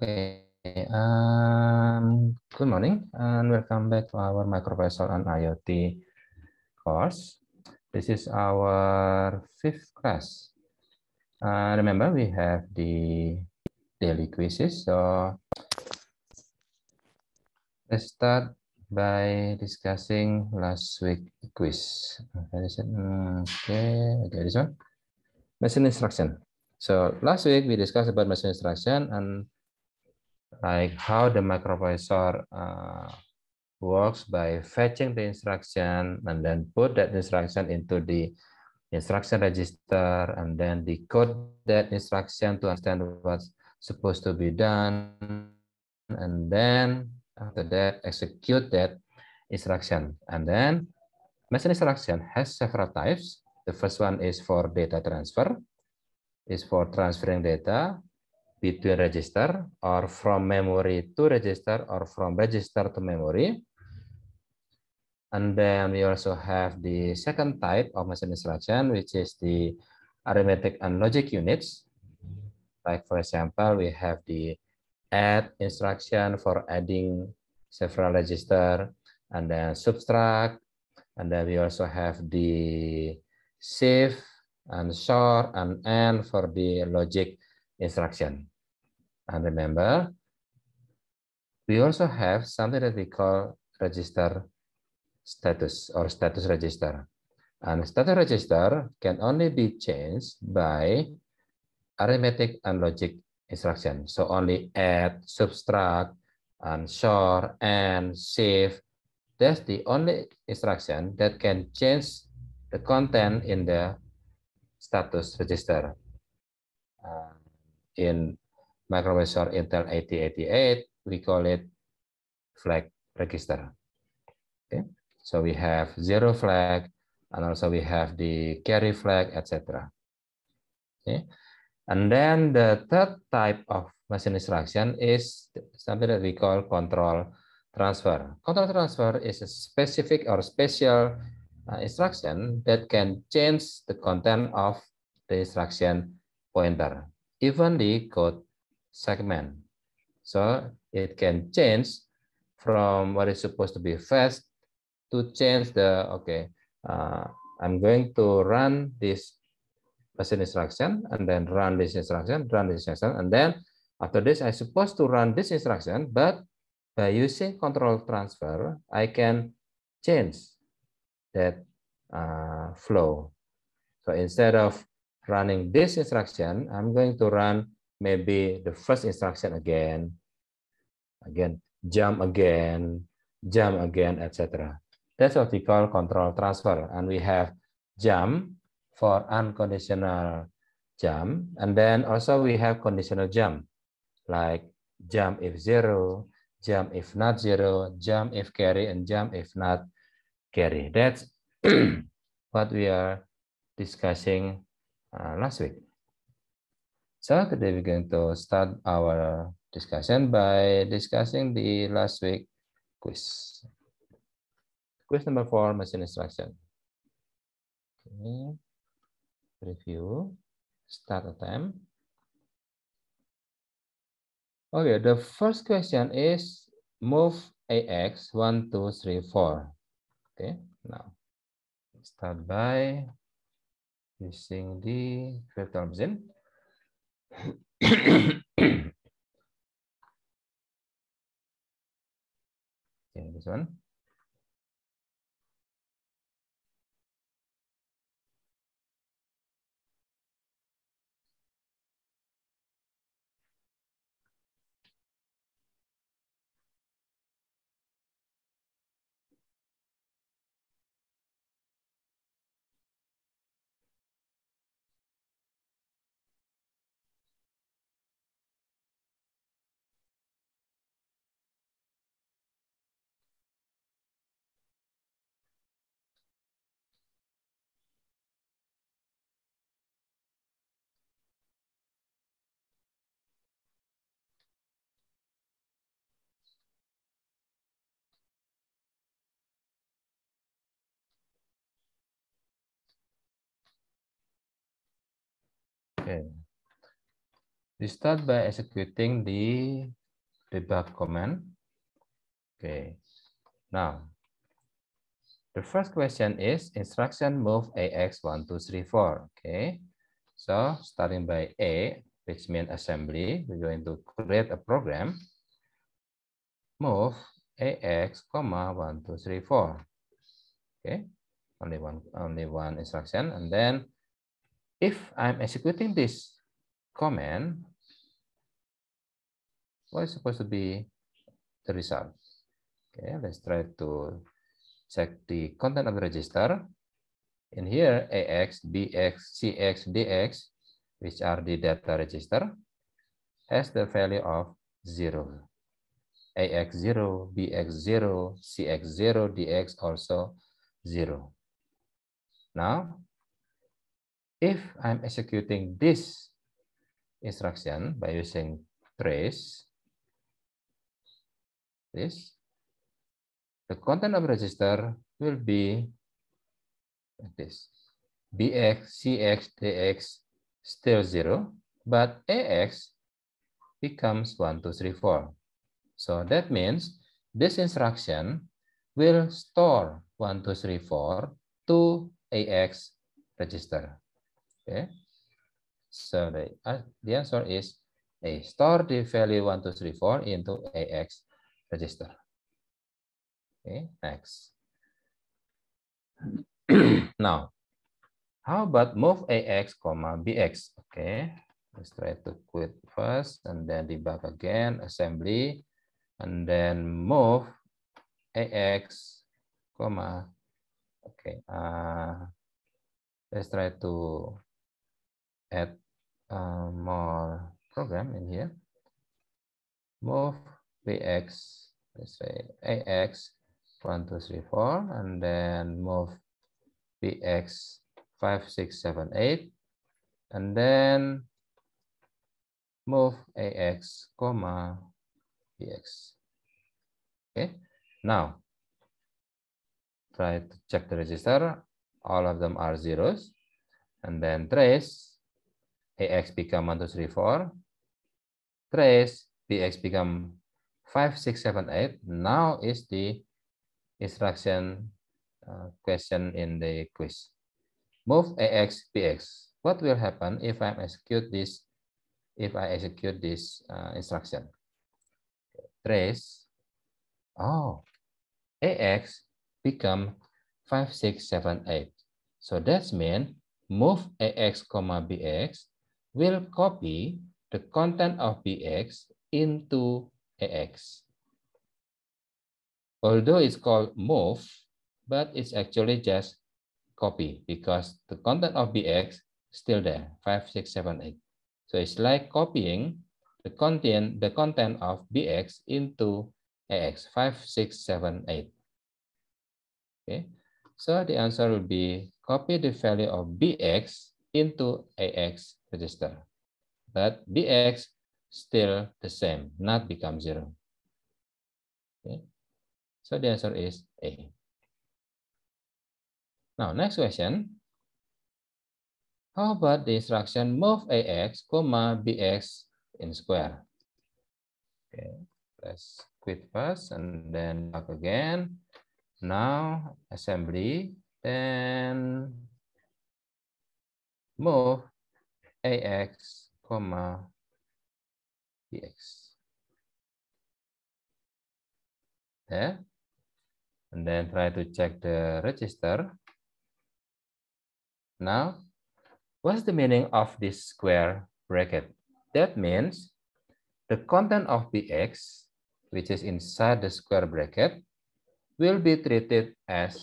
Okay. Um, good morning and welcome back to our microprocessor and IoT course. This is our fifth class. Uh, remember, we have the daily quizzes. So let's start by discussing last week quiz. Okay, okay, this one. Machine instruction. So last week we discussed about machine instruction and like how the microprocessor uh, works by fetching the instruction and then put that instruction into the instruction register and then decode that instruction to understand what's supposed to be done and then after that execute that instruction and then machine instruction has several types the first one is for data transfer is for transferring data between register or from memory to register or from register to memory. And then we also have the second type of machine instruction, which is the arithmetic and logic units. Like for example, we have the add instruction for adding several register and then subtract. And then we also have the save and short and end for the logic instruction. And remember, we also have something that we call register status or status register. And status register can only be changed by arithmetic and logic instruction. So only add, subtract, and short, and save. That's the only instruction that can change the content in the status register. Uh, in microprocessor Intel 8088, we call it flag register. Okay, so we have zero flag, and also we have the carry flag, etc. Okay, and then the third type of machine instruction is something that we call control transfer. Control transfer is a specific or special uh, instruction that can change the content of the instruction pointer, even the code segment. So it can change from what is supposed to be fast to change the, okay, uh, I'm going to run this machine instruction and then run this instruction, run this instruction. And then after this, i suppose supposed to run this instruction, but by using control transfer, I can change that uh, flow. So instead of running this instruction, I'm going to run maybe the first instruction again, again, jump again, jump again, etc. That's what we call control transfer. And we have jump for unconditional jump. And then also we have conditional jump, like jump if zero, jump if not zero, jump if carry, and jump if not carry. That's what we are discussing uh, last week. So today we're going to start our discussion by discussing the last week quiz. Quiz number four, machine instruction. Okay. Review, start attempt. Okay, the first question is move AX 1, 2, 3, 4. Okay, now start by using the virtual machine. yeah, this one. Okay. We start by executing the debug command. Okay. Now, the first question is instruction move AX1234. Okay. So starting by A, which means assembly, we're going to create a program. Move AX, comma 1234. Okay. Only one, only one instruction. And then if I'm executing this command, what is supposed to be the result? Okay, let's try to check the content of the register. In here, AX, BX, CX, DX, which are the data register, has the value of 0. AX0, BX0, CX0, DX also 0. Now, if I'm executing this instruction by using trace, this, the content of register will be like this, bx, cx, dx, still zero, but ax becomes one, two, three, four. So that means this instruction will store one, two, three, four to ax register. Okay. So the, uh, the answer is A. Store the value 1, 3, 4 into AX register. Okay, next. now, how about move AX, comma BX? Okay, let's try to quit first and then debug again, assembly, and then move AX, comma, okay, uh, let's try to add uh, more program in here. Move BX let's say AX, one, two, three, four, and then move BX five, six, seven, eight, and then move AX, comma, BX. Okay, now try to check the register. All of them are zeros. And then trace AX become 1, 2, 3, 4. BX become 5, 6, 7, 8. Now is the instruction uh, question in the quiz. Move AX, BX. What will happen if I execute this if I execute this uh, instruction? Trace. Oh, AX become 5, 6, 7, 8. So that's mean move AX, comma BX will copy the content of bx into ax. Although it's called move, but it's actually just copy because the content of bx still there, 5, 6, 7, 8. So it's like copying the content, the content of bx into ax, 5, 6, 7, 8. Okay, so the answer will be copy the value of bx into AX register. But BX still the same, not become zero. Okay. So the answer is A. Now, next question. How about the instruction move AX, comma, BX in square? Okay, let's quit first and then back again. Now, assembly, then move ax, comma, bx. Yeah, And then try to check the register. Now, what's the meaning of this square bracket? That means the content of bx, which is inside the square bracket, will be treated as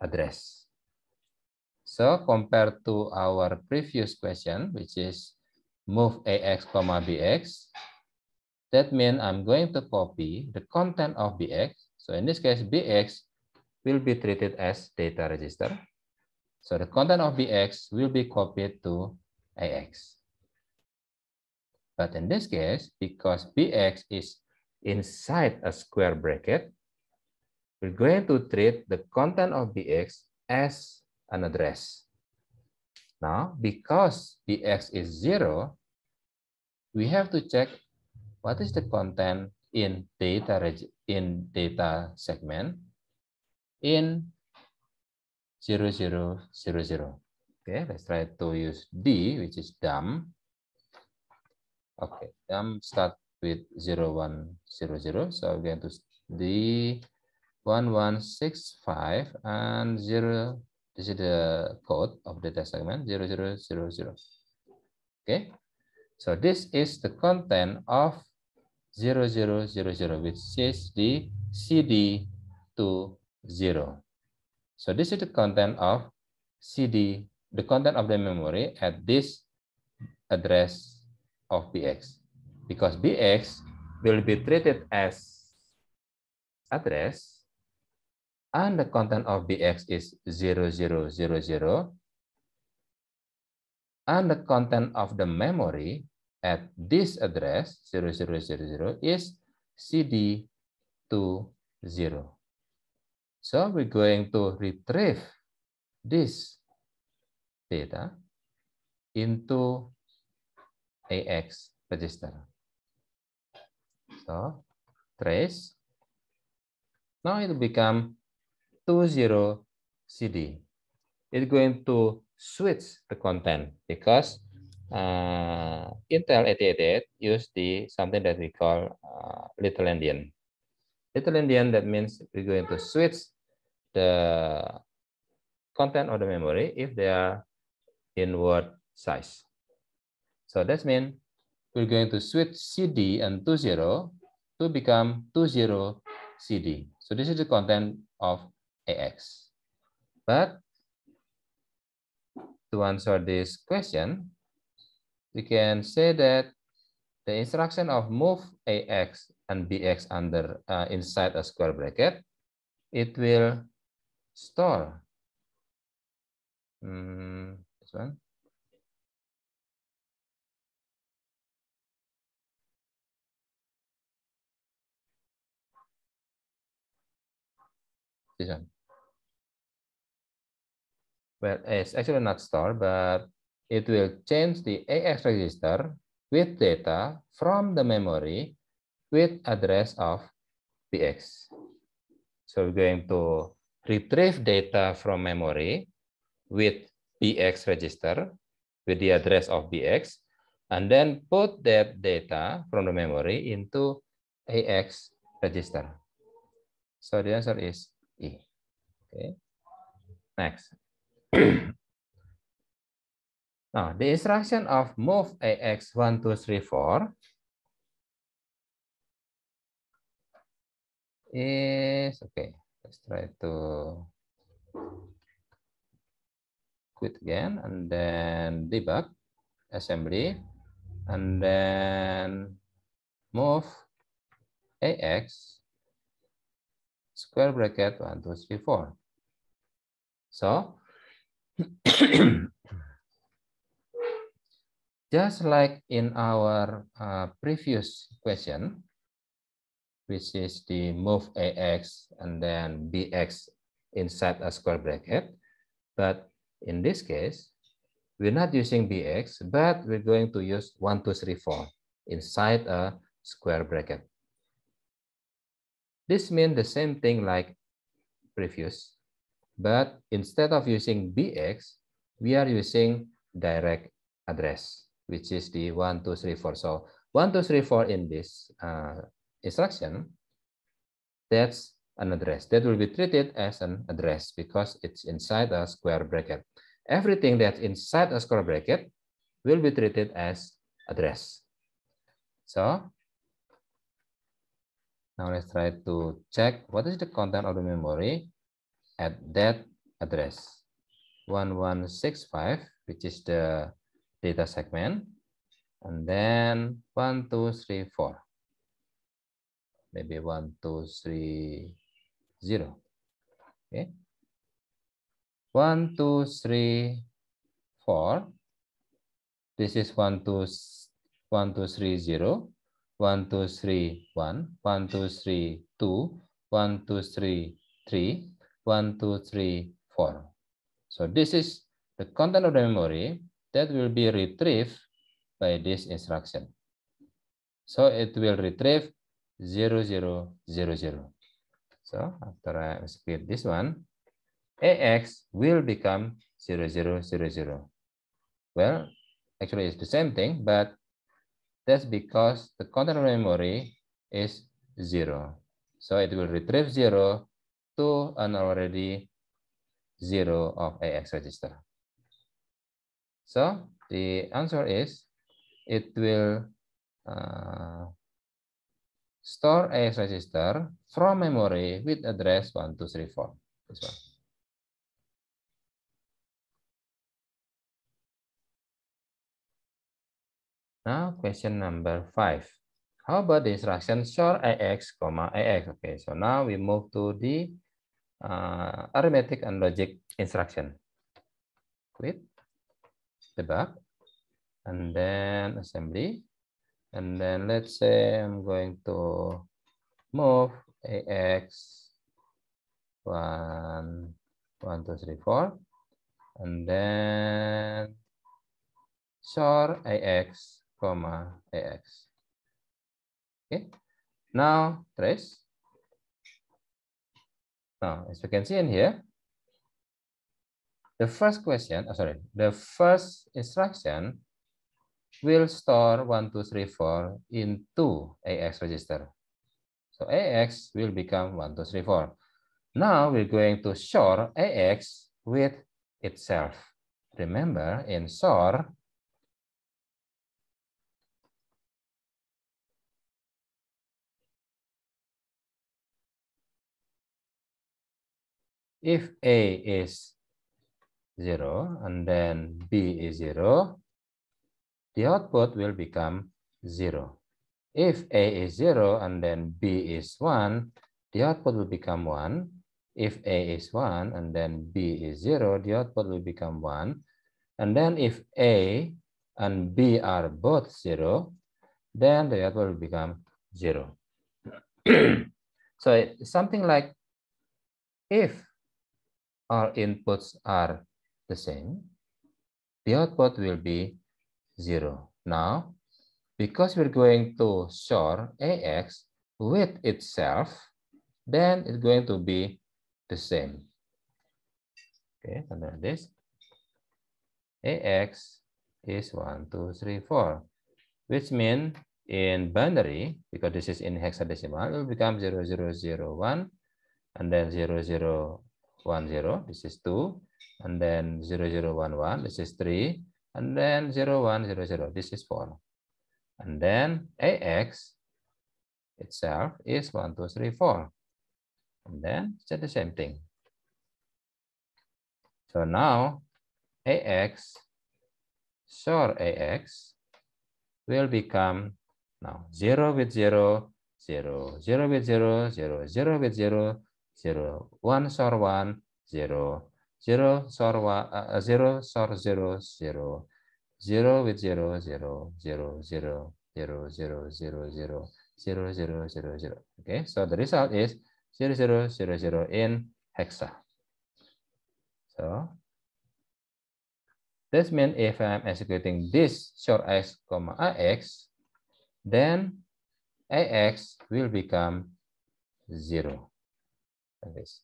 address. So compared to our previous question, which is move ax comma bx, that means I'm going to copy the content of bx. So in this case, bx will be treated as data register. So the content of bx will be copied to ax. But in this case, because bx is inside a square bracket, we're going to treat the content of bx as an address. Now, because dx is zero, we have to check what is the content in data in data segment in 0000. Okay, let's try to use D, which is dumb. Okay, dumb start with 0100. So I'm going to D1165 and 0 This is the code of the data segment 0000. Okay. So this is the content of 0000, which is the CD to 0. So this is the content of CD, the content of the memory at this address of BX. Because BX will be treated as address and the content of bx is 0, and the content of the memory at this address 0, 0 is cd to 0. So we're going to retrieve this data into AX register. So trace. Now it will become 20 CD. It's going to switch the content because uh, Intel 88 use the something that we call uh, little endian. Little endian that means we're going to switch the content of the memory if they are in word size. So that means we're going to switch CD and 20 to become 20 CD. So this is the content of AX. But to answer this question, we can say that the instruction of move AX and BX under uh, inside a square bracket, it will store mm, this one. This one. well, uh, it's actually not store, but it will change the AX register with data from the memory with address of PX. So we're going to retrieve data from memory with BX register with the address of BX, and then put that data from the memory into AX register. So the answer is E. Okay. Next. Now, nah, the instruction of move AX 1, 2, 3, 4 is, okay, let's try to quit again and then debug assembly and then move AX square bracket 1, 2, 3, 4. So Just like in our uh, previous question, which is the move AX and then BX inside a square bracket. But in this case, we're not using BX, but we're going to use 1, 2, 3, 4 inside a square bracket. This means the same thing like previous. But instead of using BX, we are using direct address, which is the one two three four. So one two three four in this uh, instruction, that's an address. That will be treated as an address because it's inside a square bracket. Everything that's inside a square bracket will be treated as address. So now let's try to check what is the content of the memory. at that address 1165, which is the data segment, and then 1234, maybe 1230. Okay. 1234. This is 1230. 1231, 1232, 1233, one, two, three, four. So this is the content of the memory that will be retrieved by this instruction. So it will retrieve 0000. zero, zero, zero. So after I execute this one, AX will become 0000. Well, actually it's the same thing, but that's because the content of memory is zero. So it will retrieve zero to uh, an already zero of AX register. So the answer is it will uh, store AX register from memory with address 1234. This one. Now question number five. How about the instruction store AX, comma AX? Okay, so now we move to the uh, arithmetic and logic instruction. Quit, debug, and then assembly. And then let's say I'm going to move AX one, one, two, three, four, and then sort AX, comma AX. Okay, now trace Now, as you can see in here, the first question, oh, sorry, the first instruction will store 1, 2, 3, 4 into AX register. So AX will become 1, 2, 3, 4. Now we're going to store AX with itself. Remember, in SOR, if A is 0 and then B is 0, the output will become 0. If A is 0 and then B is 1, the output will become 1. If A is 1 and then B is 0, the output will become 1. And then if A and B are both 0, then the output will become 0. so something like if our inputs are the same, the output will be 0. Now, because we're going to store AX with itself, then it's going to be the same. Okay, something like this. AX is 1, 2, 3, 4, which means in binary, because this is in hexadecimal, it will become 0001 and then 00, 1, 0, this is 2, and then 0, 0, 1, 1, this is 3, and then 0, 1, 0, 0, this is 4. And then AX itself is 1, 2, 3, 4. And then it's the same thing. So now AX, sure AX will become now 0 with 0, 0, 0 with 0, 0, 0 with 0, 0 1 sor 1 0 0 sor 1 uh, 0 sor 0 0 0 with 0 0 0 0 0 0 0 0 0 0 0 0 okay so the result is 0 0 0 0 in hexa so this means if I'm executing this short x comma ax then ax will become 0 this.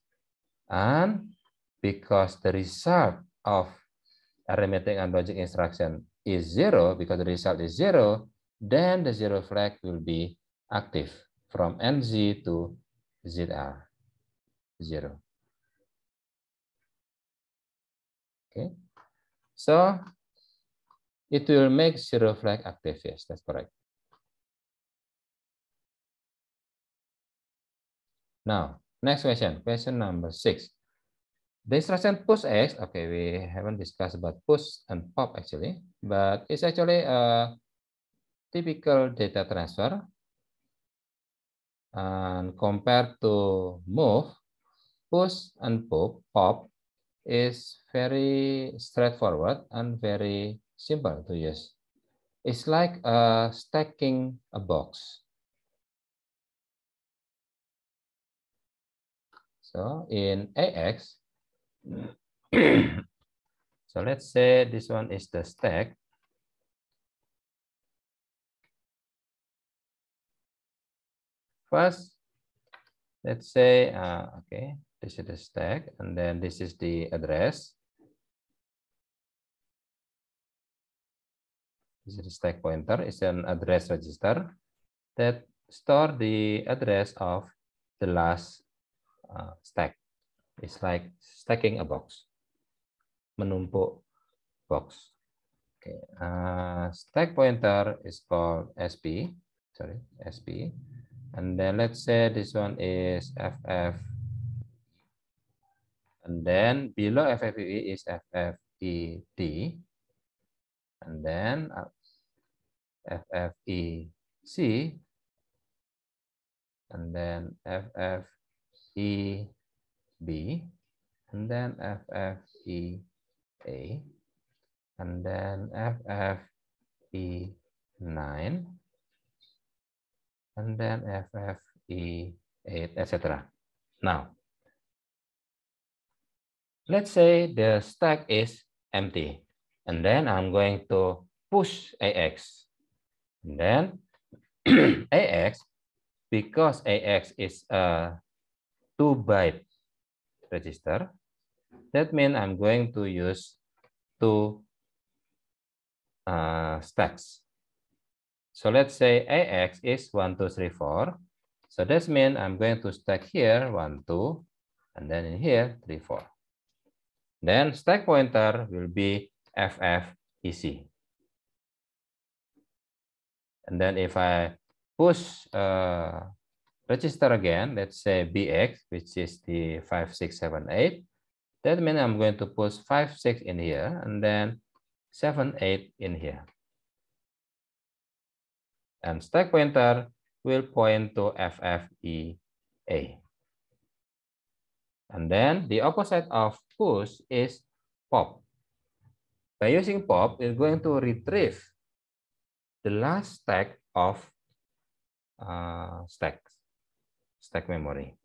And because the result of arithmetic and logic instruction is zero, because the result is zero, then the zero flag will be active from NZ to ZR, zero. Okay, so it will make zero flag active, yes, that's correct. Now, Next question, question number six. The instruction push X, okay, we haven't discussed about push and pop actually, but it's actually a typical data transfer. And compared to move, push and pop, pop is very straightforward and very simple to use. It's like uh, stacking a box. So in AX, so let's say this one is the stack. First, let's say, uh, okay, this is the stack, and then this is the address. This is a stack pointer. It's an address register that store the address of the last uh, stack. It's like stacking a box, menumpuk box. Okay. Uh, stack pointer is called SP. Sorry, SP. And then let's say this one is FF. E. And then below FFE is FFED. And then uh, FFEC. And then FF E, B, and then F, F, E, A, and then F, F, E, 9, and then F, F, E, 8, etc. Now, let's say the stack is empty, and then I'm going to push AX. And then AX, because AX is a Two byte register. That means I'm going to use two uh, stacks. So let's say AX is one two three four. So that means I'm going to stack here 1, 2, and then in here 3, 4. Then stack pointer will be FFEC. And then if I push uh, register again, let's say BX, which is the 5678. That means I'm going to push 5, 6 in here and then 7, 8 in here. And stack pointer will point to FFEA. And then the opposite of push is pop. By using pop, we're going to retrieve the last stack of uh, stack stack memory.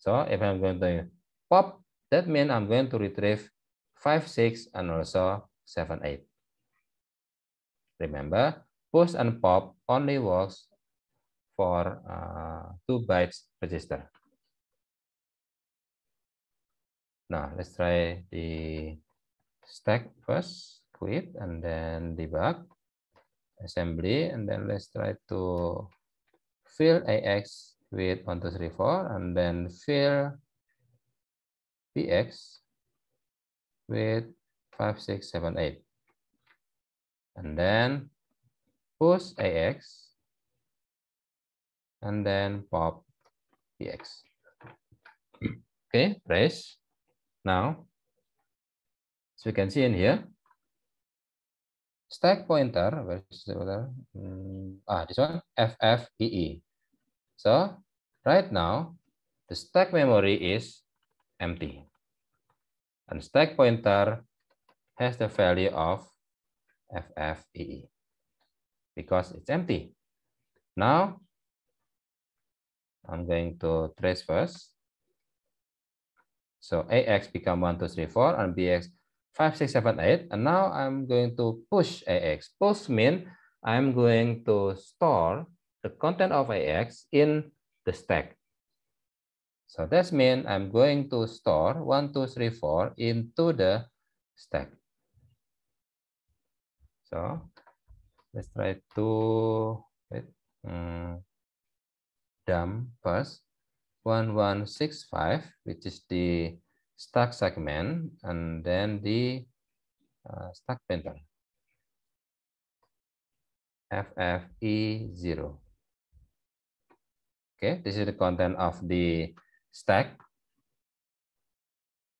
So if I'm going to pop, that means I'm going to retrieve 5, 6, and also 7, 8. Remember, push and pop only works for uh, 2 bytes register. Now, let's try the stack first, quit, and then debug, assembly, and then let's try to fill AX with 1, 2, 3, 4, and then fill px with 5, 6, 7, 8. And then push ax, and then pop px. Okay, press. Now, as we can see in here, stack pointer, where's the other? Mm, ah, this one, FFEE. E. So Right now, the stack memory is empty. And stack pointer has the value of FFEE because it's empty. Now, I'm going to trace first. So AX become 1, 2, 3, 4, and BX 5, 6, 7, 8. And now I'm going to push AX. Push means I'm going to store the content of AX in the stack. So that means I'm going to store one two three four into the stack. So let's try to wait, um, mm, dump first 1165, which is the stack segment, and then the uh, stack pointer FFE0. Okay, this is the content of the stack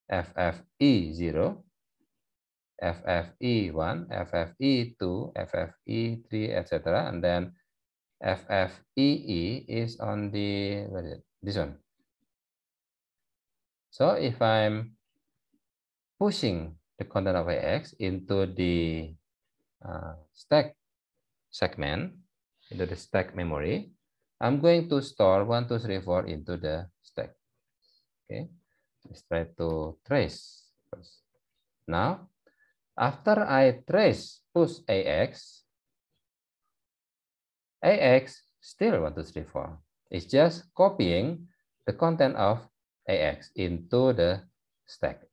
FFE0, FFE1, FFE2, FFE3, etc. And then FFEE is on the, what is it? This one. So if I'm pushing the content of AX into the uh, stack segment, into the stack memory, I'm going to store one two three four into the stack. Okay, let's try to trace first. Now, after I trace push AX, AX still one two three four. It's just copying the content of AX into the stack.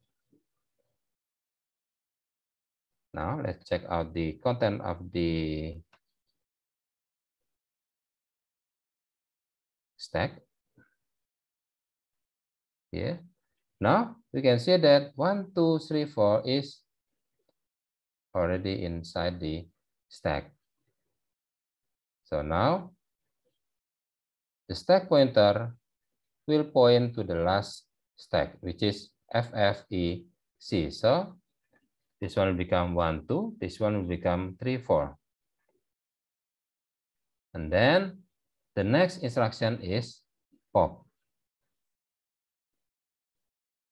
Now let's check out the content of the stack. Yeah. Now we can see that one, two, three, four is already inside the stack. So now the stack pointer will point to the last stack, which is FFEC. So this one will become one two, This one will become three four, And then The next instruction is pop.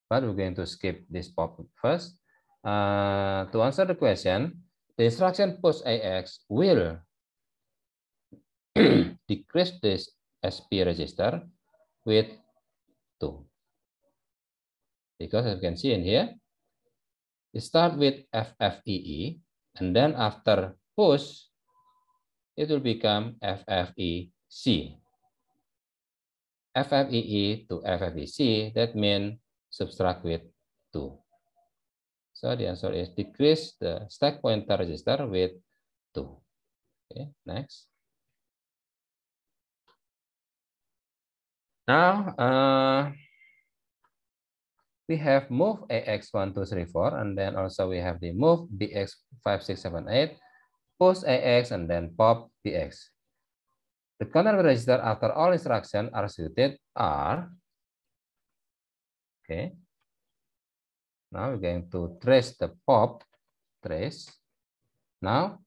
But we're going to skip this pop first. Uh, to answer the question, the instruction push AX will decrease this SP register with 2. Because as you can see in here, it start with FFEE, e, and then after push, it will become FFE e. C. FFEE to FFEC, that means subtract with 2. So the answer is decrease the stack pointer register with 2. Okay, next. Now, uh, we have move AX 1234 and then also we have the move BX 5678 post AX, and then pop BX. The content register after all instructions are executed are, okay. Now we're going to trace the pop, trace. Now,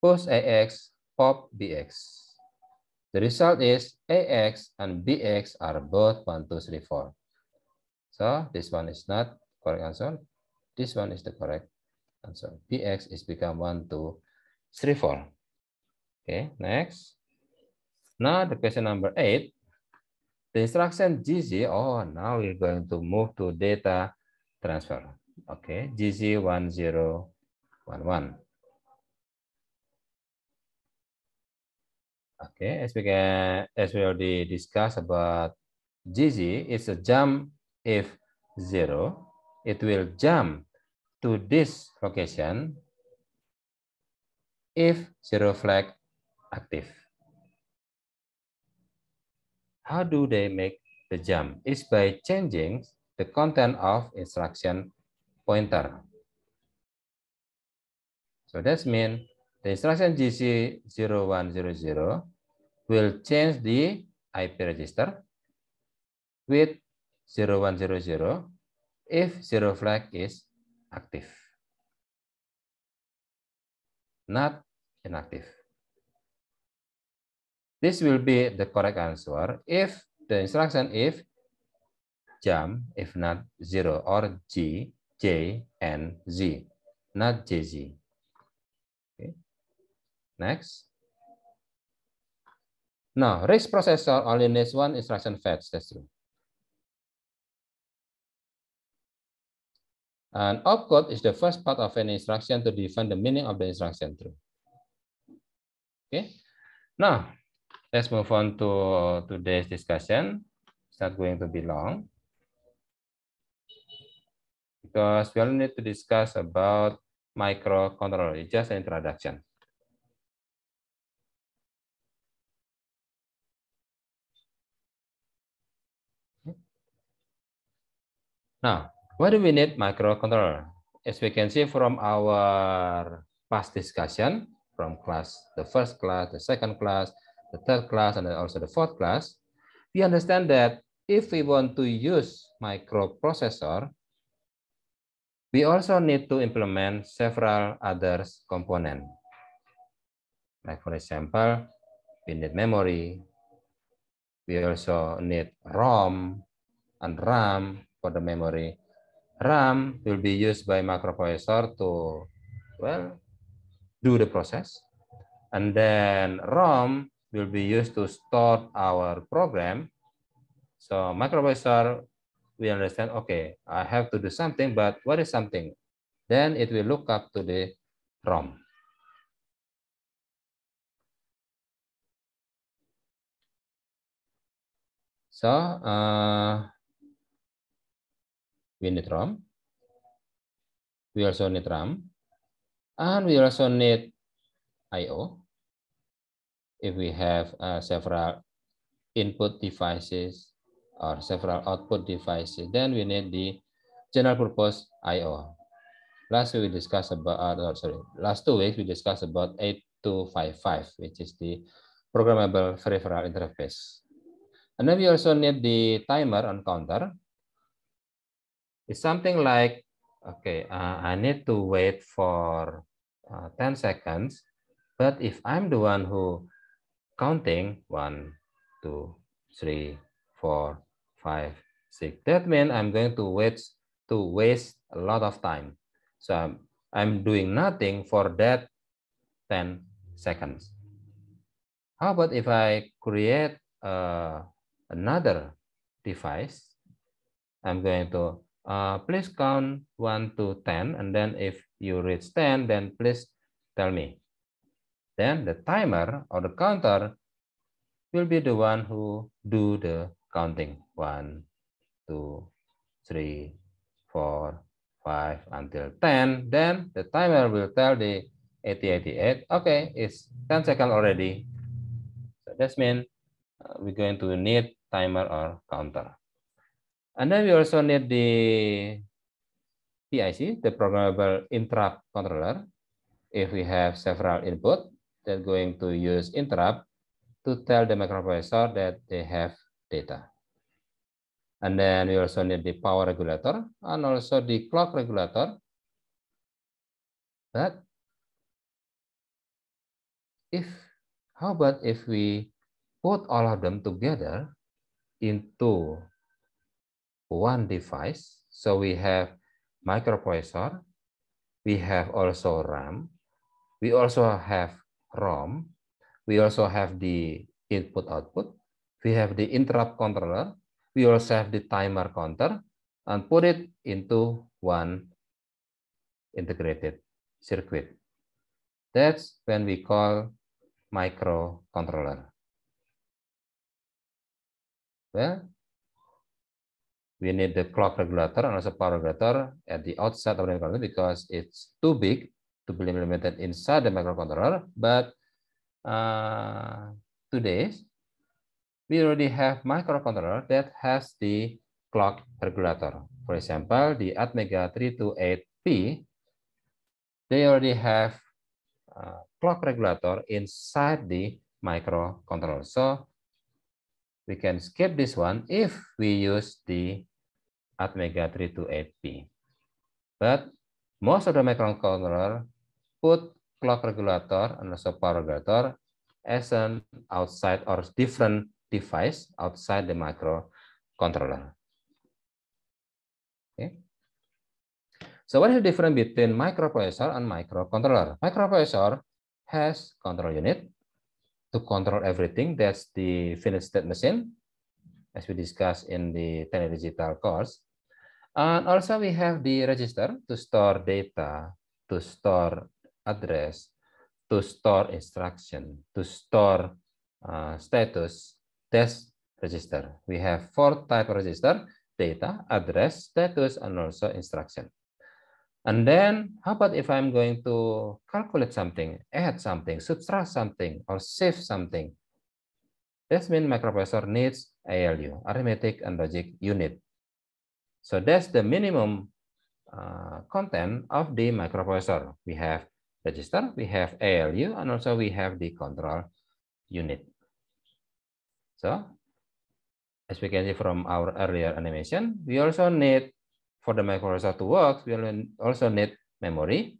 push AX, pop BX. The result is AX and BX are both one two three four. So this one is not correct answer. This one is the correct answer. BX is become one two three four. 3, 4. Okay, next. Now the question number eight. The instruction GZ, oh, now we're going to move to data transfer. Okay, GZ1011. Okay, as we can, as we already discussed about GZ, it's a jump if zero. It will jump to this location if zero flag Aktif. How do they make the jump? Is by changing the content of instruction pointer. So that means the instruction GC0100 will change the IP register with 0100 if zero flag is active, not inactive. This will be the correct answer if the instruction if jump if not zero or G, J, and Z, not JZ. Okay. Next. Now, RISC processor only needs one instruction fetch. That's true. And opcode is the first part of an instruction to define the meaning of the instruction. True. Okay. Now, let's move on to today's discussion. It's not going to be long because we only need to discuss about microcontroller. It's just an introduction. Now, why do we need microcontroller? As we can see from our past discussion, from class, the first class, the second class, the third class, and also the fourth class, we understand that if we want to use microprocessor, we also need to implement several other components. Like for example, we need memory. We also need ROM and RAM for the memory. RAM will be used by microprocessor to, well, do the process. And then ROM will be used to store our program. So microprocessor, we understand, okay, I have to do something, but what is something? Then it will look up to the ROM. So uh, we need ROM. We also need RAM. And we also need I.O. if we have uh, several input devices or several output devices, then we need the general purpose I.O. Last week we discussed about, uh, sorry, last two weeks we discussed about 8255, which is the programmable peripheral interface. And then we also need the timer on counter. It's something like, okay, uh, I need to wait for uh, 10 seconds, but if I'm the one who counting one, two, three, four, five, six. That means I'm going to waste to waste a lot of time. So I'm, I'm doing nothing for that 10 seconds. How about if I create uh, another device? I'm going to uh, please count 1 to 10. And then if you reach 10, then please tell me. then the timer or the counter will be the one who do the counting. One, two, three, four, five until ten. Then the timer will tell the 8088, okay, it's 10 seconds already. So that means uh, we're going to need timer or counter. And then we also need the PIC, the programmable interrupt controller, if we have several input they're going to use interrupt to tell the microprocessor that they have data. And then we also need the power regulator and also the clock regulator. But if how about if we put all of them together into one device? So we have microprocessor, we have also RAM, we also have ROM. We also have the input output. We have the interrupt controller. We also have the timer counter and put it into one integrated circuit. That's when we call microcontroller. Well, we need the clock regulator and also power regulator at the outside of the microcontroller because it's too big to be implemented inside the microcontroller, but uh, today we already have microcontroller that has the clock regulator. For example, the Atmega 328P, they already have a uh, clock regulator inside the microcontroller. So we can skip this one if we use the Atmega 328P. But most of the microcontroller put clock regulator and also power regulator as an outside or different device outside the microcontroller. Okay. So what is the difference between microprocessor and microcontroller? Microprocessor has control unit to control everything. That's the finished state machine, as we discussed in the ten Digital course. And also we have the register to store data, to store address to store instruction, to store uh, status test register. We have four type of register, data, address, status, and also instruction. And then how about if I'm going to calculate something, add something, subtract something, or shift something? That means microprocessor needs ALU, arithmetic and logic unit. So that's the minimum uh, content of the microprocessor. We have register, we have ALU, and also we have the control unit. So as we can see from our earlier animation, we also need, for the microprocessor to work, we also need memory,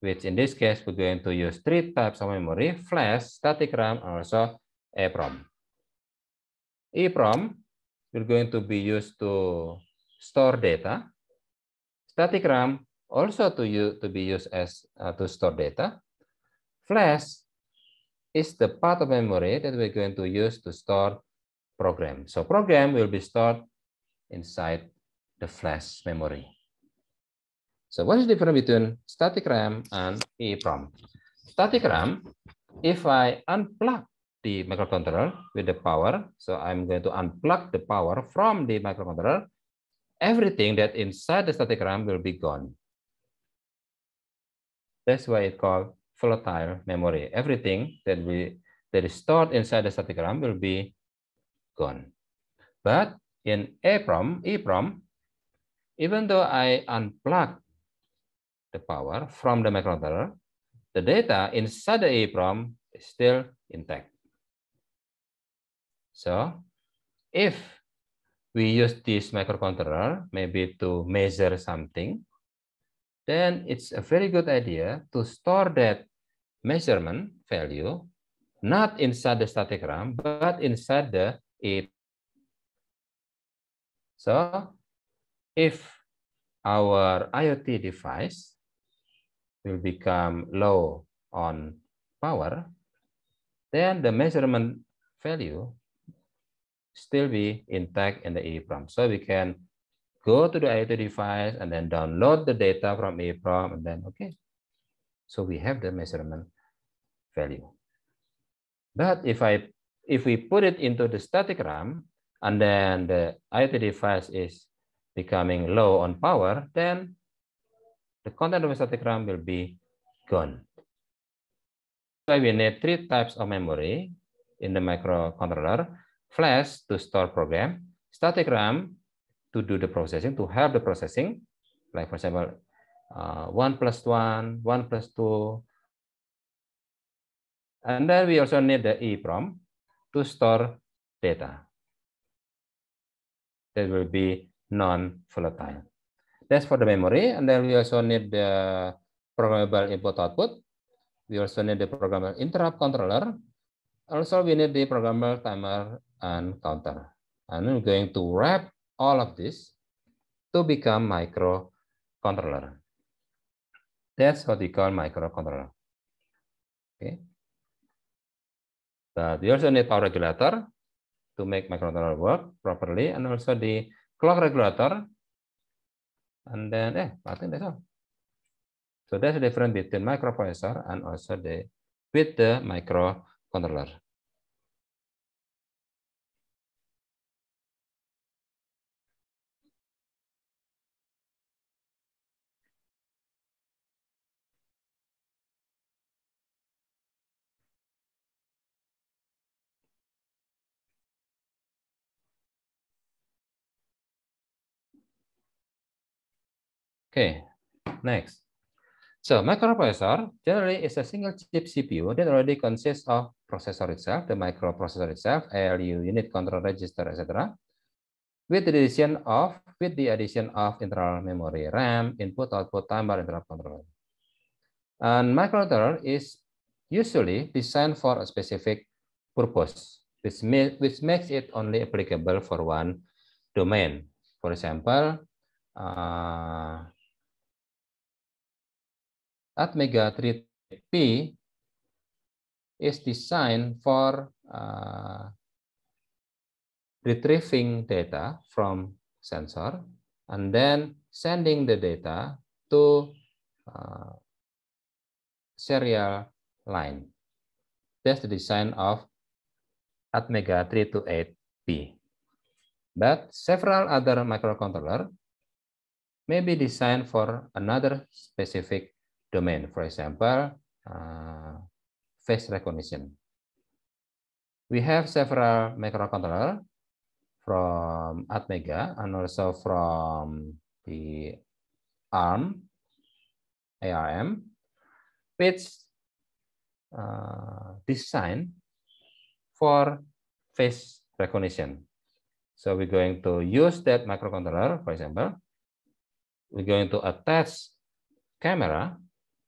which in this case, we're going to use three types of memory, flash, static RAM, and also EEPROM. EEPROM, we're going to be used to store data. Static RAM also to, to be used as uh, to store data. Flash is the part of memory that we're going to use to store program. So program will be stored inside the flash memory. So what is the difference between static RAM and EEPROM? Static RAM, if I unplug the microcontroller with the power, so I'm going to unplug the power from the microcontroller, everything that inside the static RAM will be gone. That's why it's called volatile memory. Everything that we that is stored inside the static RAM will be gone. But in EEPROM, EEPROM, even though I unplug the power from the microcontroller, the data inside the EEPROM is still intact. So if we use this microcontroller maybe to measure something, then it's a very good idea to store that measurement value not inside the static RAM, but inside the it. So if our IoT device will become low on power, then the measurement value still be intact in the EEPROM. So we can go to the IoT device and then download the data from EEPROM and then okay. So we have the measurement value. But if I if we put it into the static RAM and then the IoT device is becoming low on power, then the content of the static RAM will be gone. So we need three types of memory in the microcontroller. Flash to store program, static RAM to do the processing, to help the processing, like for example, uh, one plus one one plus two And then we also need the EEPROM to store data. That will be non-volatile. That's for the memory. And then we also need the programmable input-output. We also need the programmable interrupt controller. Also, we need the programmable timer and counter. And we're going to wrap all of this to become microcontroller. That's what we call microcontroller. Okay. But we also need power regulator to make microcontroller work properly, and also the clock regulator. And then, eh, I think that's all. So that's the difference between microprocessor and also the with the microcontroller. Okay, next. So microprocessor generally is a single chip CPU that already consists of processor itself, the microprocessor itself, ALU unit control register, etc. With the addition of with the addition of internal memory, RAM, input output timer, interrupt controller. And microcontroller is usually designed for a specific purpose, which, may, which makes it only applicable for one domain. For example, uh, at mega P is designed for uh, retrieving data from sensor and then sending the data to uh, serial line. That's the design of Atmega 328P. But several other microcontroller may be designed for another specific domain. For example, uh, face recognition. We have several microcontroller from Atmega and also from the ARM, ARM, which uh, design for face recognition. So we're going to use that microcontroller, for example. We're going to attach camera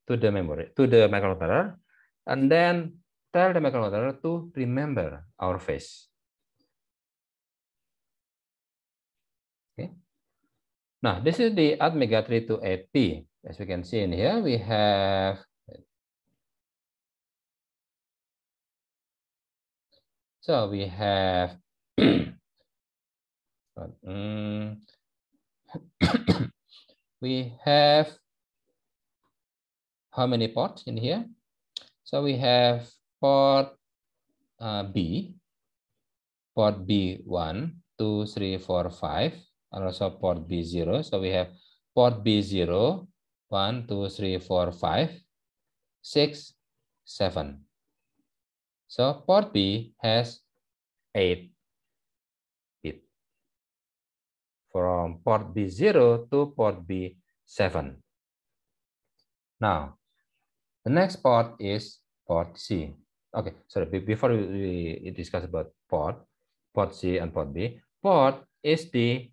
to the memory to the microcontroller and then tell the microcontroller to remember our face. Okay. Now, nah, this is the ATmega 3280. As we can see in here, we have So we have mm, we have how many ports in here? So we have port uh, B, port B1, 2, 3, 4, 5, and also port B0. So we have port B0, 1, 2, 3, 4, 5, 6, 7. So port B has 8 bit from port B0 to port B7. Now, the next part is part C. Okay, sorry, before we discuss about part, port C and part B, part is the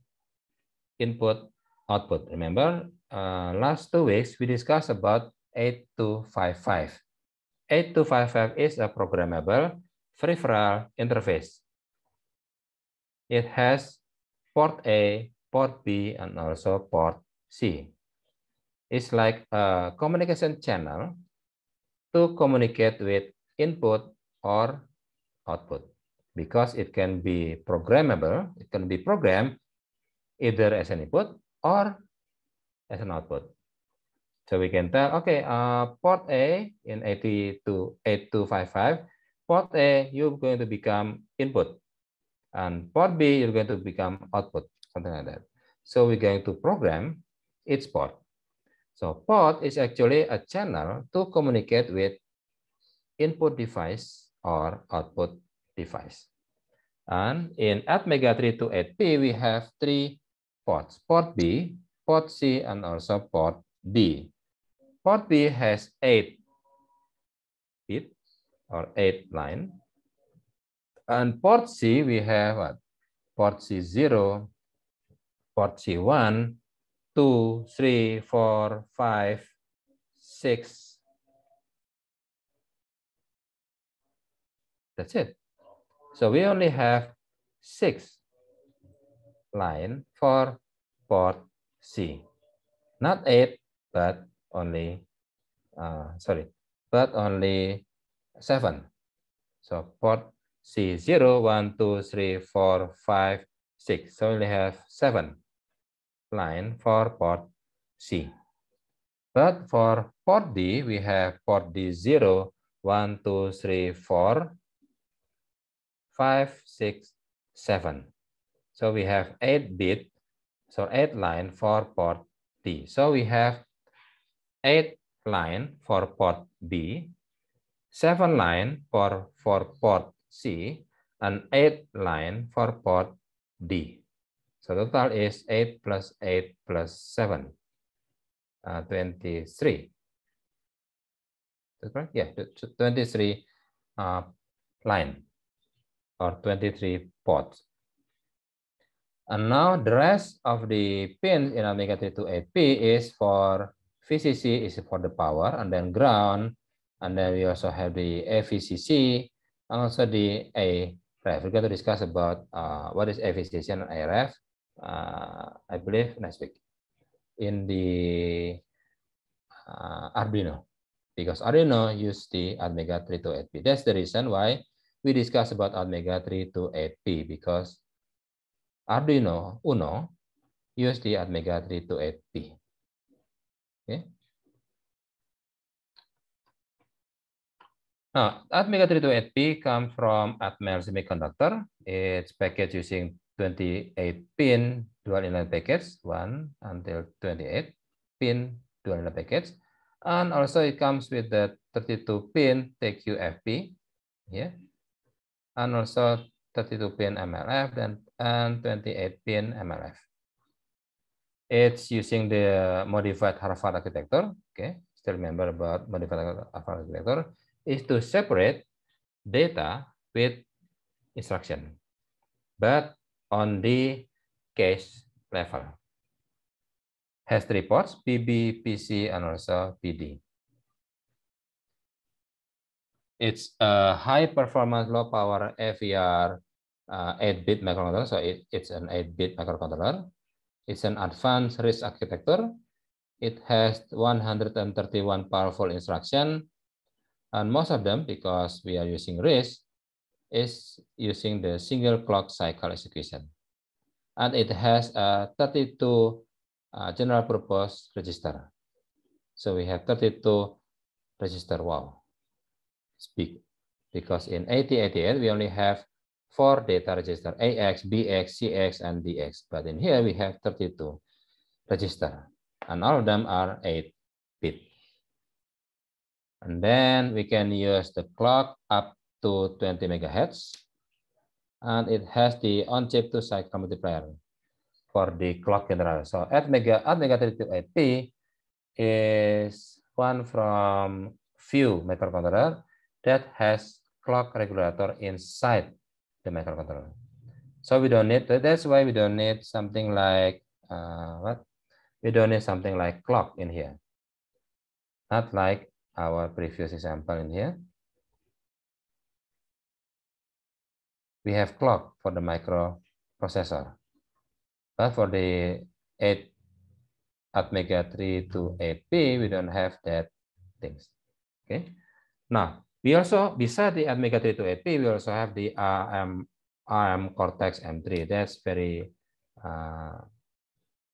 input output. Remember, uh, last two weeks, we discussed about 8255. 8255 is a programmable peripheral interface. It has port A, port B, and also port C. It's like a communication channel to communicate with input or output because it can be programmable, it can be programmed either as an input or as an output. So we can tell, okay, uh, port A in 8255, port A, you're going to become input. And port B, you're going to become output, something like that. So we're going to program its port. So port is actually a channel to communicate with input device or output device. And in ATmega328P, we have three ports, port B, port C, and also port D. Port B has eight bits or eight line. And port C, we have what? port C0, port C1, two, three, four, five, six. That's it. So we only have six line for port C. Not eight, but only, uh, sorry, but only seven. So port C, zero, one, two, three, four, five, six. So we only have seven line for port C. But for port D, we have port D0, 1, 2, 3, 4, 5, 6, 7. So we have 8 bit, so 8 line for port D. So we have 8 line for port B, 7 line for, for port C, and 8 line for port D. So total is 8 plus 8 plus 7, uh, 23. That's correct? Yeah, 23 uh, line or 23 pots. And now the rest of the pins in omega 3 to 8P is for VCC is for the power and then ground. And then we also have the AVCC and also the A. Right, We're going to discuss about uh, what is AVCC and AREF uh, I believe next week in the uh, Arduino because Arduino use the Atmega 328P. That's the reason why we discuss about Atmega 328P because Arduino Uno use the Atmega 328P. Okay. Now, Atmega 328P comes from Atmel Semiconductor. It's packaged using 28 pin dual inline package 1 until 28 pin dual inline package and also it comes with the 32 pin TQFP yeah and also 32 pin MLF and, and 28 pin MLF it's using the modified Harvard architecture okay still remember about modified Harvard architecture is to separate data with instruction but on the cache level. Has three ports, PB, PC, and also PD. It's a high performance, low power AVR 8-bit uh, microcontroller. So it, it's an 8-bit microcontroller. It's an advanced RISC architecture. It has 131 powerful instruction. And most of them, because we are using RISC, is using the single clock cycle execution. And it has a 32 uh, general purpose register. So we have 32 register. Wow, it's big. Because in 8088, we only have four data register, AX, BX, CX, and DX. But in here, we have 32 register. And all of them are 8-bit. And then we can use the clock up to 20 megahertz. And it has the on-chip to cycle multiplier for the clock generator. So at mega at mega is one from few microcontroller that has clock regulator inside the microcontroller. So we don't need that's why we don't need something like uh, what we don't need something like clock in here. Not like our previous example in here. we have clock for the microprocessor. But for the 8 Atmega 3 to 8P, we don't have that things. Okay. Now, we also, beside the Atmega 3 to 8P, we also have the RM, RM Cortex M3. That's very, uh,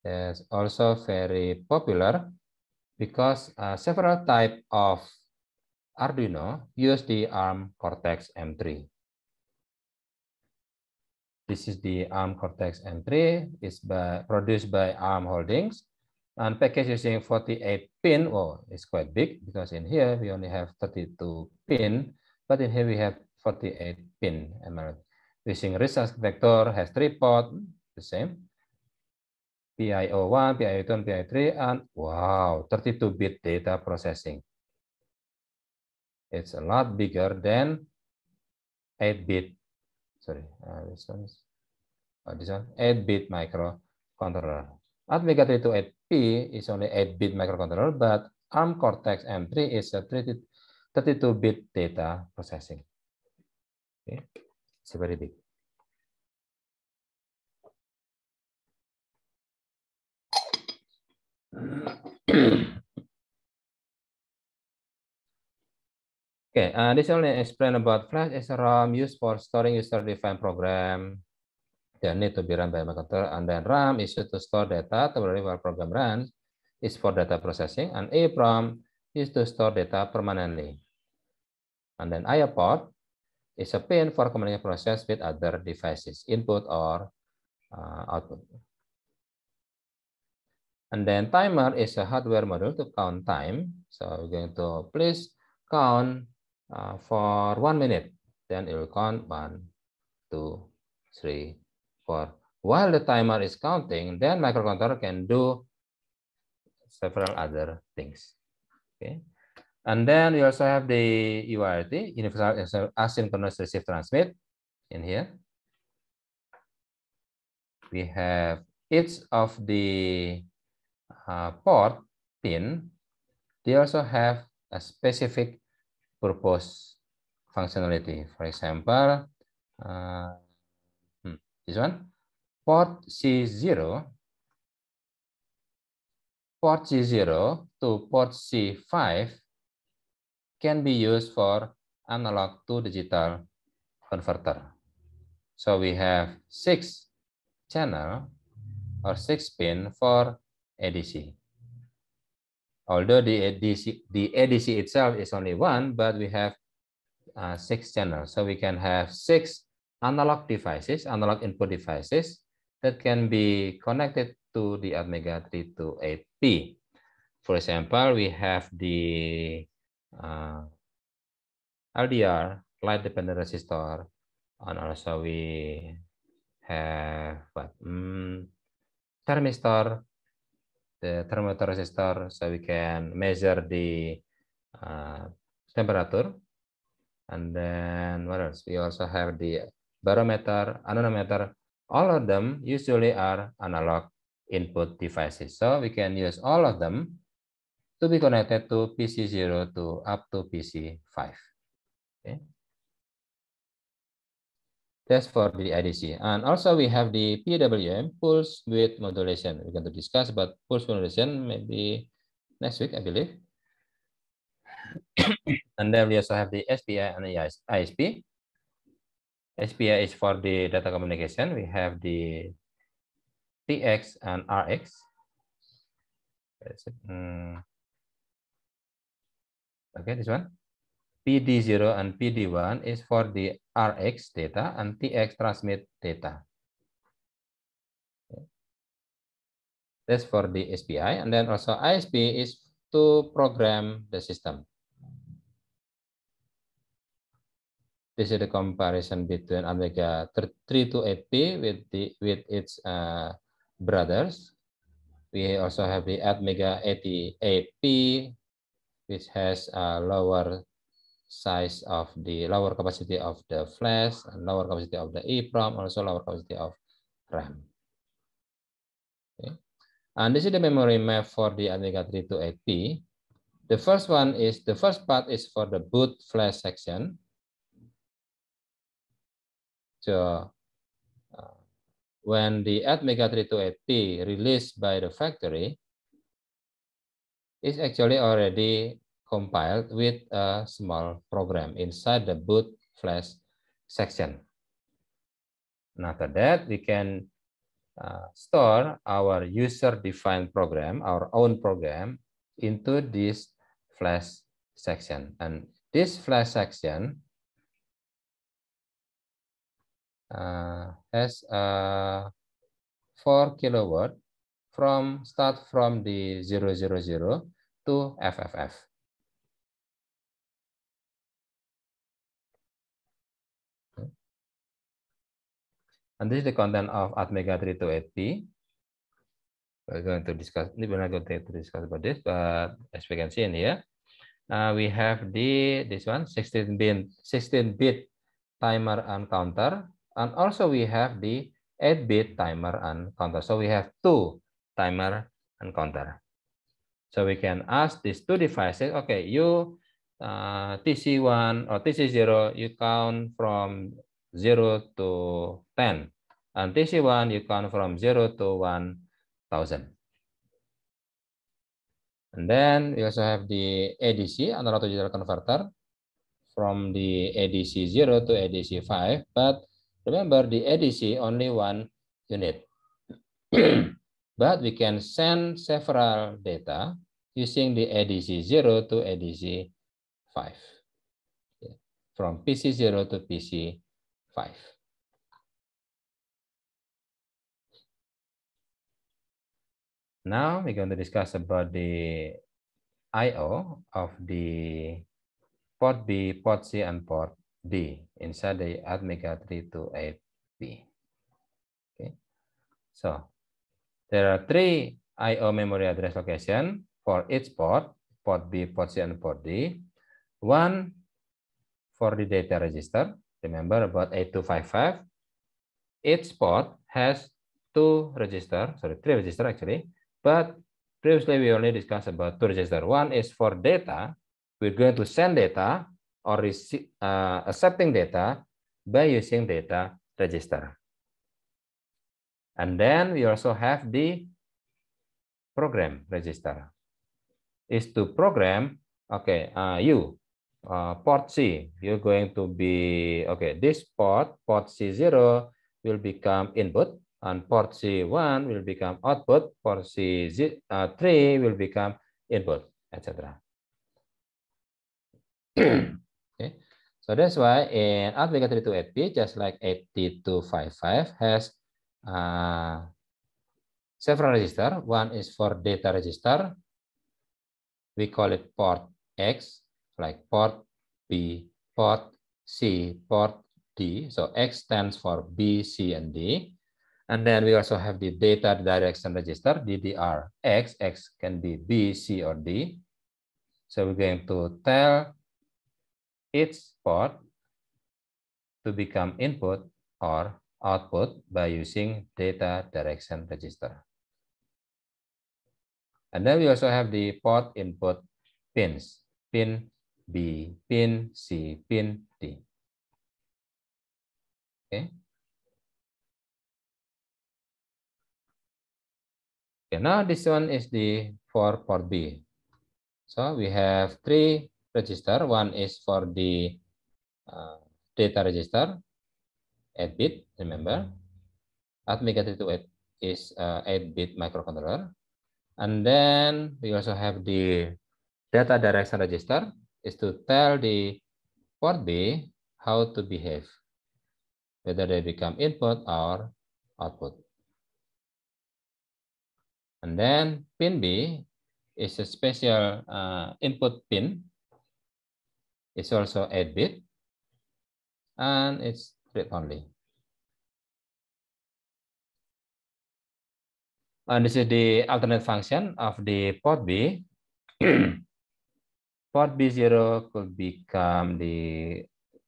that's also very popular because uh, several type of Arduino use the ARM Cortex M3. This is the ARM Cortex M3. It's by, produced by ARM Holdings. And package using 48 pin. Oh, it's quite big because in here we only have 32 pin, but in here we have 48 pin. M3. Using research vector has three port, the same. PIO1, PIO2, and PIO3, and wow, 32-bit data processing. It's a lot bigger than 8-bit sorry, uh, this one, is, uh, this one, 8-bit microcontroller. At Mega 328P is only 8-bit microcontroller, but ARM Cortex M3 is a 32-bit data processing. Okay, it's very big. Okay, uh, eh, this only explain about flash is a RAM used for storing user-defined program that need to be run by microcontroller, and then RAM is used to store data temporarily while program runs is for data processing, and EEPROM is to store data permanently. And then IO port is a pin for communication process with other devices, input or uh, output. And then timer is a hardware module to count time. So we're going to please count uh, for one minute. Then it will count one, two, three, four. While the timer is counting, then microcontroller can do several other things. Okay. And then we also have the UART, Universal Asynchronous Receive Transmit in here. We have each of the uh, port pin, they also have a specific purpose functionality. For example, uh, hmm, this one, port C0, port C0 to port C5 can be used for analog to digital converter. So we have six channel or six pin for ADC. Although the ADC, the ADC itself is only one, but we have uh, six channels. So we can have six analog devices, analog input devices that can be connected to the Omega 328P. For example, we have the uh, LDR, light dependent resistor, and also we have what, um, thermistor, the thermometer resistor so we can measure the uh, ah, temperature. And then what else? We also have the barometer, anemometer. All of them usually are analog input devices. So we can use all of them to be connected to PC0 to up to PC5. Okay. That's for the IDC. And also we have the PWM, pulse width modulation. We're going to discuss about pulse modulation maybe next week, I believe. and then we also have the SPI and the ISP. SPI is for the data communication. We have the TX and RX. Hmm. Okay, this one. PD0 and PD1 is for the Rx theta, and Tx transmit theta. That's for the SPI. And then also ISP is to program the system. This is the comparison between Omega 328P with the with its uh, brothers. We also have the Omega 88P, which has a lower size of the lower capacity of the flash, and lower capacity of the EEPROM, also lower capacity of RAM. Okay. And this is the memory map for the Amiga 3280. The first one is the first part is for the boot flash section. So uh, when the Atmega 3280 released by the factory is actually already compiled with a small program inside the boot flash section. And after that, we can uh, store our user-defined program, our own program, into this flash section. And this flash section uh, has a 4 kilowatt from start from the 000 to FFF. And this is the content of Atmega p We're going to discuss, we're not going to discuss about this, but as we can see in here, uh, we have the this one 16 bit 16 bit timer and counter and also we have the 8 bit timer and counter so we have two timer and counter so we can ask these two devices okay you uh, tc1 or tc0 you count from 0 to 10. And TC1, you count from 0 to 1,000. And then we also have the ADC, analog to digital converter, from the ADC 0 to ADC 5. But remember, the ADC only one unit. but we can send several data using the ADC 0 to ADC 5, from PC0 to PC 5. 5. Now we're going to discuss about the IO of the port B, port C, and port D inside the Admega 3 to p Okay. So there are three IO memory address location for each port, port B, port C, and port D. One for the data register, Remember about 8255. Each port has two register, sorry, three register actually, but previously we only discussed about two register. One is for data. We're going to send data or receive, uh, accepting data by using data register. And then we also have the program register. Is to program, okay, uh, you uh, port C, you're going to be, okay, this port, port C0 will become input and port C1 will become output, port C3 uh, will become input, etc. okay. So that's why in Outlook 80 just like 8255 has uh, several register. One is for data register. We call it port X like port B, port C, port D. So X stands for B, C, and D. And then we also have the data direction register, DDR. X, X can be B, C, or D. So we're going to tell its port to become input or output by using data direction register. And then we also have the port input pins, pin B pin, C pin, D. Oke. Okay. Okay, now this one is the for port B. So we have three register. One is for the uh, data register, 8 bit, remember. Atmega 328 is uh, 8 bit microcontroller. And then we also have the data direction register, is to tell the port B how to behave, whether they become input or output. And then pin B is a special uh, input pin. It's also 8-bit and it's read only. And this is the alternate function of the port B. Port B0 could become the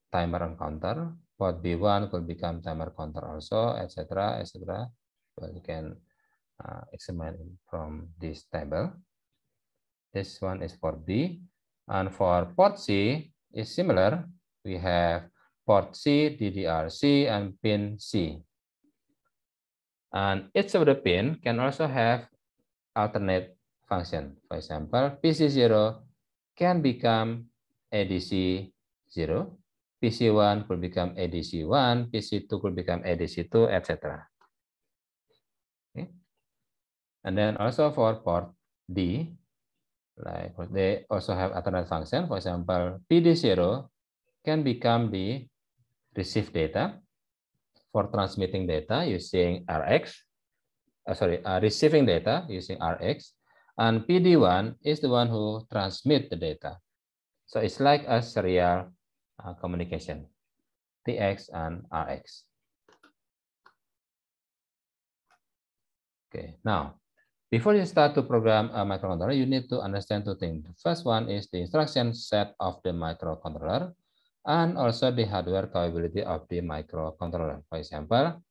timer counter. Port B1 could become timer counter also, etc., etc. But you can uh, examine from this table. This one is for B. And for port C is similar. We have port C, DDRC, and pin C. And each of the pin can also have alternate function. For example, PC0 can become ADC 0, PC1 could become ADC1, PC2 could become ADC2, etc. Okay. And then also for port D, like they also have alternate function. For example, PD0 can become the receive data for transmitting data using Rx. Uh, sorry, uh, receiving data using Rx and PD1 is the one who transmit the data. So it's like a serial uh, communication, TX and RX. Okay, now, before you start to program a microcontroller, you need to understand two things. The first one is the instruction set of the microcontroller and also the hardware capability of the microcontroller. For example,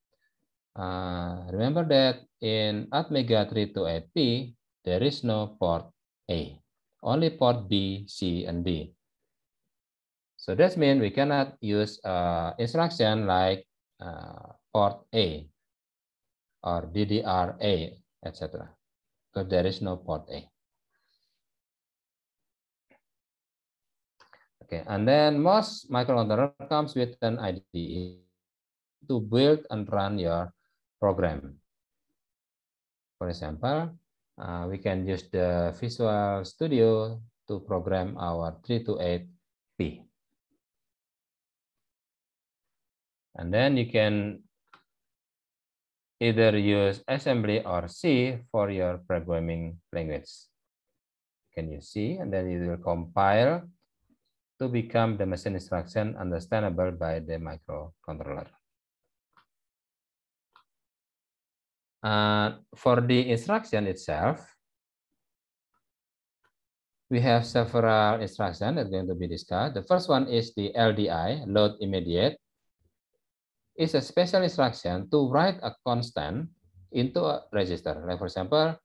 uh, remember that in Atmega 328P, There is no port A, only port B, C, and D. So that means we cannot use uh, instruction like uh, port A or A, etc. Because there is no port A. Okay, and then most microcontroller comes with an IDE to build and run your program. For example, uh, we can use the Visual Studio to program our 328P. And then you can either use assembly or C for your programming language. You can you see? and then it will compile to become the machine instruction understandable by the microcontroller. Uh, for the instruction itself, we have several instructions that are going to be discussed. The first one is the LDI, load immediate. It's a special instruction to write a constant into a register. Like for example,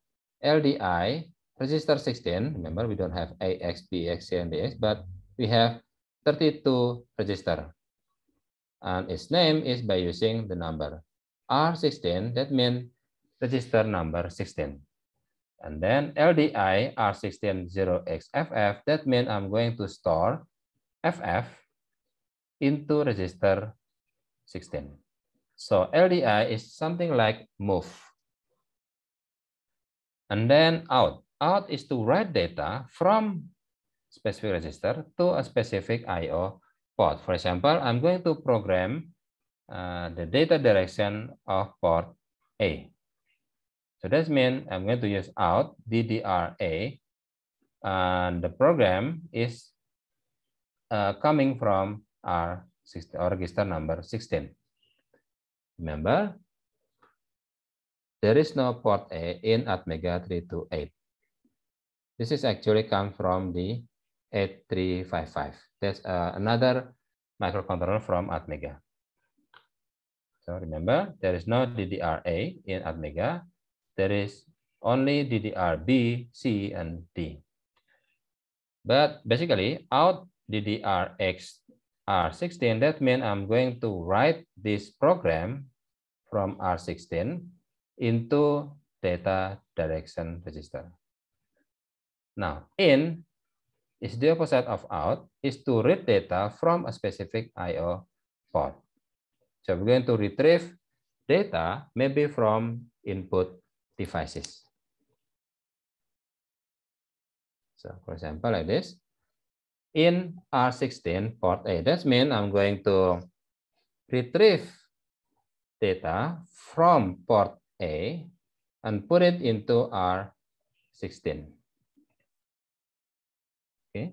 LDI register 16. Remember, we don't have AX, BX, and DX, but we have 32 register. And its name is by using the number R16. That means register number 16. And then LDI R160XFF, that means I'm going to store FF into register 16. So LDI is something like move. And then out. Out is to write data from specific register to a specific I.O. port. For example, I'm going to program uh, the data direction of port A. So that means I'm going to use out DDRA and the program is uh, coming from our or register number 16. Remember, there is no port A in Atmega 328. This is actually come from the 8355. That's uh, another microcontroller from Atmega. So remember, there is no DDRA in Atmega there is only DDR B, C, and D. But basically, out DDR X R16, that means I'm going to write this program from R16 into data direction register. Now, in is the opposite of out, is to read data from a specific I.O. port. So we're going to retrieve data maybe from input devices. So for example, like this, in R16 port A, that means I'm going to retrieve data from port A and put it into R16. Okay.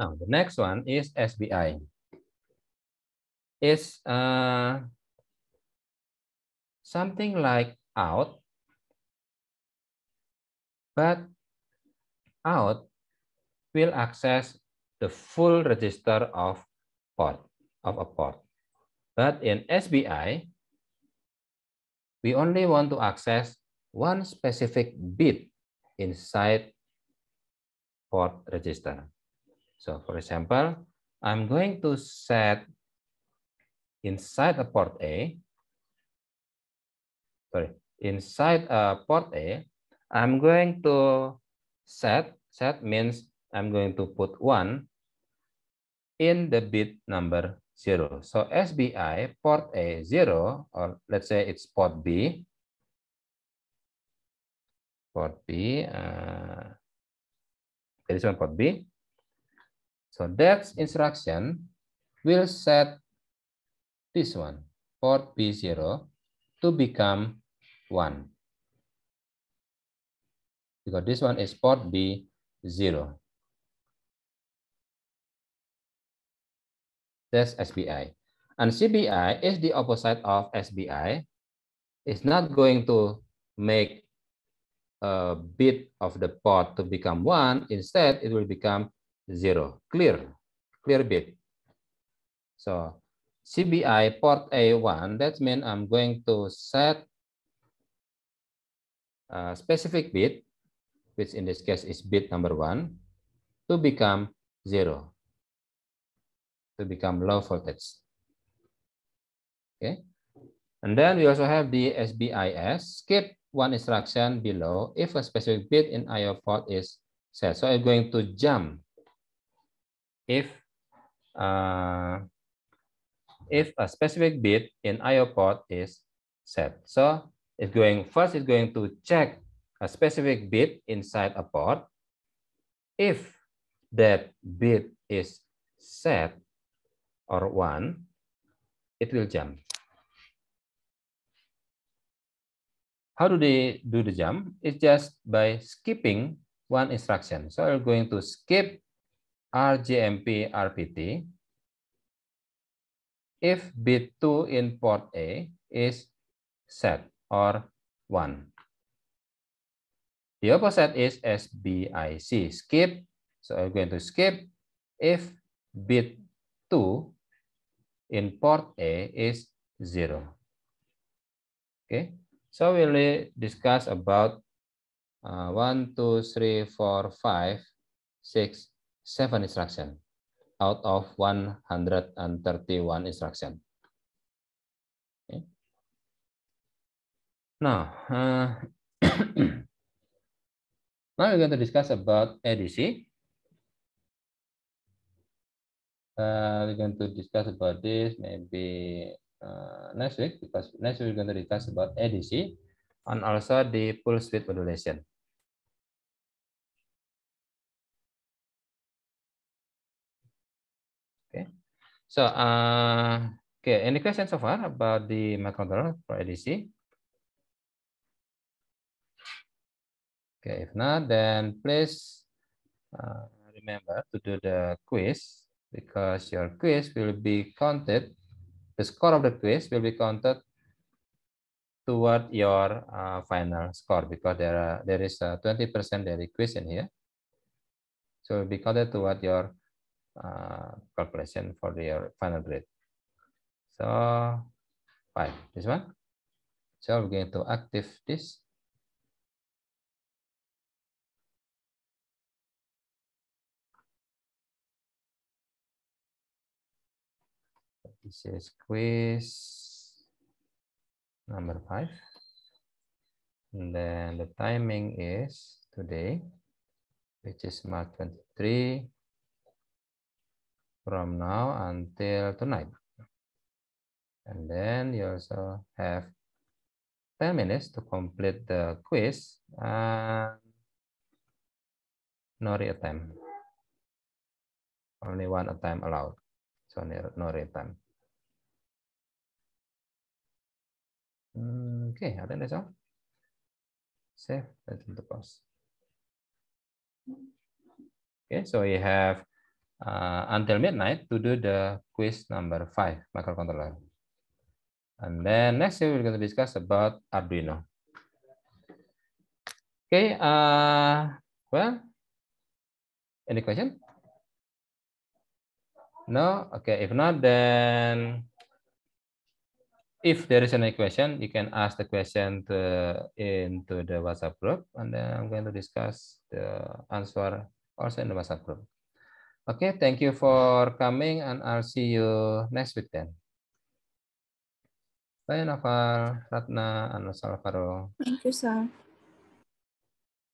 Now, the next one is SBI. It's uh, something like out, but out will access the full register of port of a port. But in SBI, we only want to access one specific bit inside port register. So for example, I'm going to set inside a port A, sorry, inside a port A, I'm going to set, set means I'm going to put one in the bit number zero. So SBI port A zero, or let's say it's port B, port B, uh, there is one port B, so that instruction will set this one, port B0, to become 1. Because this one is port B0. That's SBI. And CBI is the opposite of SBI. It's not going to make a bit of the port to become 1. Instead, it will become zero. Clear, clear bit. So CBI port A1, that means I'm going to set a specific bit, which in this case is bit number one, to become zero, to become low voltage. Okay. And then we also have the SBIS, skip one instruction below if a specific bit in IO port is set. So I'm going to jump if uh, if a specific bit in IO port is set. So it's going first, it's going to check a specific bit inside a port. If that bit is set or one, it will jump. How do they do the jump? It's just by skipping one instruction. So I'm going to skip RJMP RPT if bit2 in port A is set or 1. The opposite is SBIC, skip. So I'm going to skip if bit2 in port A is 0. Okay, so we'll discuss about uh, 1, 2, 3, 4, 5, 6, Seven instruction out of 131 instruction. Okay. Now, uh, now we're going to discuss about ADC. Uh, we're going to discuss about this maybe uh, next week because next week we're going to discuss about ADC and also the pulse width modulation. So, uh, okay, any questions so far about the microcontroller for ADC? Okay, if not, then please uh, remember to do the quiz because your quiz will be counted, the score of the quiz will be counted toward your uh, final score because there are there is a 20% daily quiz in here. So it will be counted toward your uh, calculation for your final grade. So five, this one. So we're going to active this. This is quiz number five. And then the timing is today, which is March 23, from now until tonight. And then you also have 10 minutes to complete the quiz and no reattempt. Only one attempt allowed, so no reattempt. Okay, I think that's all. Save that into pause. Okay, so you have uh, until midnight to do the quiz number five microcontroller. And then next year we're going to discuss about Arduino. Okay, uh, well, any question? No? Okay, if not, then if there is any question, you can ask the question to, into the WhatsApp group, and then I'm going to discuss the answer also in the WhatsApp group. Okay, thank you for coming and I'll see you next week then. Bye, Ratna, and Thank you, sir.